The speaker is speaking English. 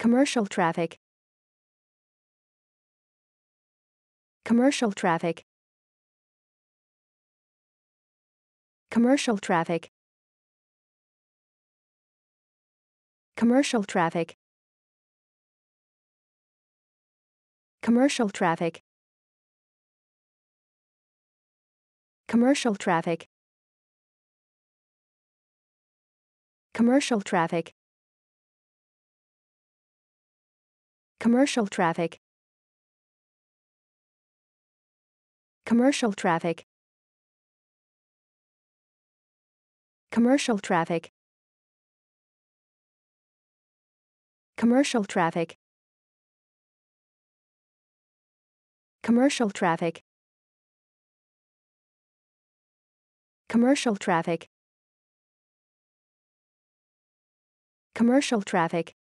Commercial traffic. Commercial traffic. Commercial traffic. Commercial traffic. Commercial traffic. Commercial traffic. Commercial traffic. Commercial traffic. Commercial traffic. Commercial traffic. Commercial traffic. Commercial traffic. Commercial traffic. Commercial traffic.